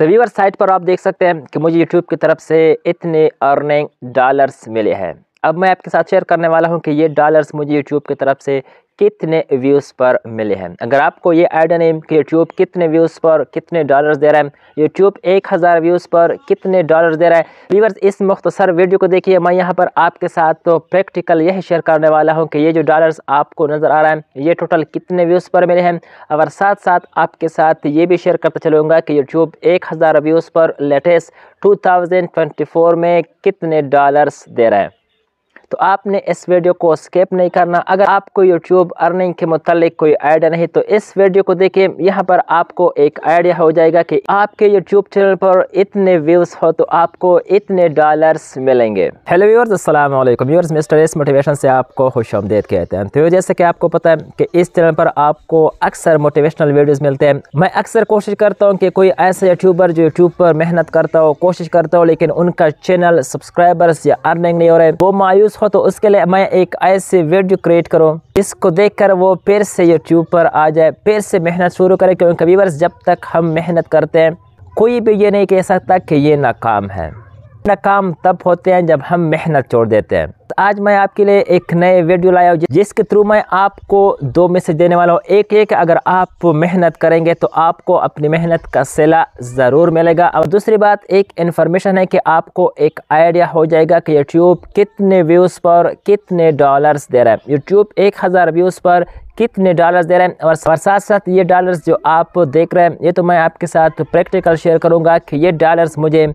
तो viewer site पर आप देख सकते हैं कि मुझे यूट्यूब की तरफ से इतने अर्निंग डॉलर्स मिले हैं अब मैं आपके साथ शेयर करने वाला हूं कि ये डॉलर्स मुझे यूट्यूब की तरफ से कितने व्यूज़ पर मिले हैं अगर आपको ये आइडिया नहीं कि यूट्यूब कितने व्यूज़ पर कितने डॉलर्स दे रहा है यूट्यूब एक हज़ार व्यूज़ पर कितने डॉलर्स दे रहा है व्यूवर्स इस मुख्तसर वीडियो को देखिए मैं यहाँ पर आपके साथ तो प्रैक्टिकल यही शेयर करने वाला हूँ कि ये जो डॉलर्स आपको नज़र आ रहा है ये टोटल कितने व्यूज़ पर मिले हैं और साथ साथ आपके साथ ये भी शेयर करता चलूँगा कि यूट्यूब एक व्यूज़ पर लेटेस्ट टू में कितने डॉलर्स दे रहा है तो आपने इस वीडियो को स्किप नहीं करना अगर आपको यूट्यूब अर्निंग के मुतालिक कोई आइडिया नहीं तो इस वीडियो को देखिए यहाँ पर आपको एक आइडिया हो जाएगा कि आपके यूट्यूब चैनल पर इतने व्यूज हो तो आपको इतने डॉलर्स मिलेंगे हेलो व्यूअर्स अस्सलाम वालेकुम व्यूअर्स मिस्टर एस मोटिवेशन से आपको खुश आमदेद कहते हैं तो जैसे कि आपको पता है कि इस चैनल पर आपको अक्सर मोटिवेशनल वीडियोज मिलते हैं मैं अक्सर कोशिश करता हूँ कि कोई ऐसे यूट्यूबर जो यूट्यूब पर मेहनत करता हो कोशिश करता हो लेकिन उनका चैनल सब्सक्राइबर्स या अर्निंग नहीं हो रहे वो मायूस हो तो उसके लिए मैं एक ऐसी वीडियो क्रिएट करूँ इसको देखकर वो फिर से यूट्यूब पर आ जाए फिर से मेहनत शुरू करे क्योंकि व्यूवर्स जब तक हम मेहनत करते हैं कोई भी ये नहीं कह सकता कि ये नाकाम है अपना काम तब होते हैं जब हम मेहनत छोड़ देते हैं तो आज मैं आपके लिए एक नए वीडियो लाया हूँ जिसके थ्रू मैं आपको दो मैसेज देने वाला हूँ एक एक अगर आप मेहनत करेंगे तो आपको अपनी मेहनत का सिला ज़रूर मिलेगा और दूसरी बात एक इन्फॉर्मेशन है कि आपको एक आइडिया हो जाएगा कि यूट्यूब कितने व्यूज़ पर कितने डॉलर्स दे रहा है यूट्यूब एक व्यूज़ पर कितने डॉलर्स दे रहे हैं और साथ साथ ये डॉलर्स जो आप देख रहे हैं ये तो मैं आपके साथ प्रैक्टिकल शेयर करूँगा कि ये डॉलर्स मुझे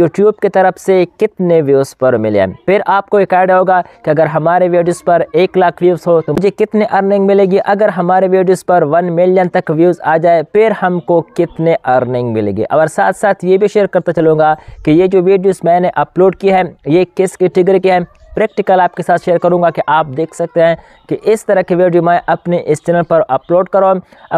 यूट्यूब की तरफ से कितने व्यूज़ पर मिले हैं फिर आपको एक आइडिया होगा कि अगर हमारे वीडियोज़ पर एक लाख व्यूज़ हो तो मुझे कितने अर्निंग मिलेगी अगर हमारे वीडियोज़ पर वन मिलियन तक व्यूज़ आ जाए फिर हमको कितने अर्निंग मिलेगी और साथ साथ ये भी शेयर करता चलूँगा कि ये जो वीडियोज़ मैंने अपलोड किया है ये किस कैटेगरी के हैं प्रैक्टिकल आपके साथ शेयर करूँगा कि आप देख सकते हैं कि इस तरह की वीडियो मैं अपने इस चैनल पर अपलोड करूँ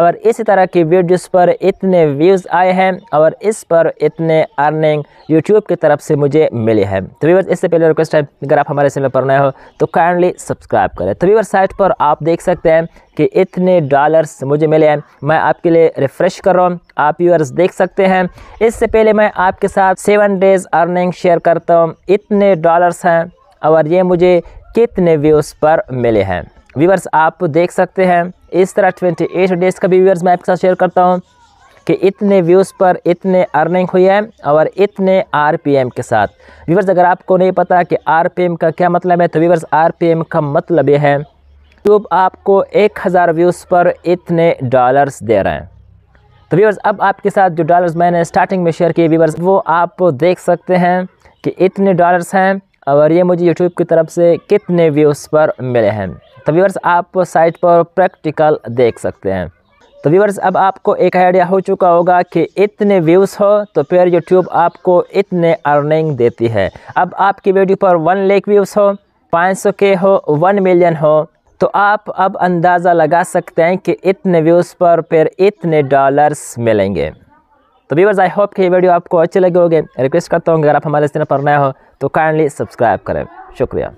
और इसी तरह की वीडियोज़ पर इतने व्यूज़ आए हैं और इस पर इतने अर्निंग यूट्यूब की तरफ से मुझे मिले हैं तो व्यवर्स इससे पहले रिक्वेस्ट है अगर आप हमारे चैनल पर नए हो तो काइंडली सब्सक्राइब करें तो वीवर साइट पर आप देख सकते हैं कि इतने डॉलर्स मुझे मिले हैं मैं आपके लिए रिफ़्रेश कर रहा हूँ आप व्यूअर्स देख सकते हैं इससे पहले मैं आपके साथ सेवन डेज़ अर्निंग शेयर करता हूँ इतने डॉलर्स हैं और ये मुझे कितने व्यूज़ पर मिले हैं व्यूवर्स आप देख सकते हैं इस तरह ट्वेंटी एट डेज़ का भी व्यूवर्स मैं आपके साथ शेयर करता हूँ कि इतने व्यूज़ पर इतने अर्निंग हुई है और इतने आरपीएम के साथ व्यूवर्स अगर आपको नहीं पता कि आरपीएम का क्या मतलब है तो व्यूवर्स आरपीएम का मतलब यह है यूट्यूब तो आपको एक हज़ार व्यूज़ पर इतने डॉलर्स दे रहे हैं तो व्यूवर्स अब आपके साथ जो डॉलर्स मैंने स्टार्टिंग में शेयर किए व्यूवर्स वो आप देख सकते हैं कि इतने डॉलर्स हैं और ये मुझे यूट्यूब की तरफ से कितने व्यूज़ पर मिले हैं तो व्यूवर्स आप साइट पर प्रैक्टिकल देख सकते हैं तो व्यूवर्स अब आपको एक आइडिया हो चुका होगा कि इतने व्यूज़ हो तो फिर यूट्यूब आपको इतने अर्निंग देती है अब आपकी वीडियो पर वन लेख व्यूज़ हो पाँच सौ के हो वन मिलियन हो तो आप अब अंदाज़ा लगा सकते हैं कि इतने व्यूज़ पर फिर इतने डॉलर्स मिलेंगे तो वीवर्स आई होप कि ये वीडियो आपको अच्छे लगे होंगे रिक्वेस्ट करता हूँ अगर आप हमारे चैनल पर नए हो तो काइंडली सब्सक्राइब करें शुक्रिया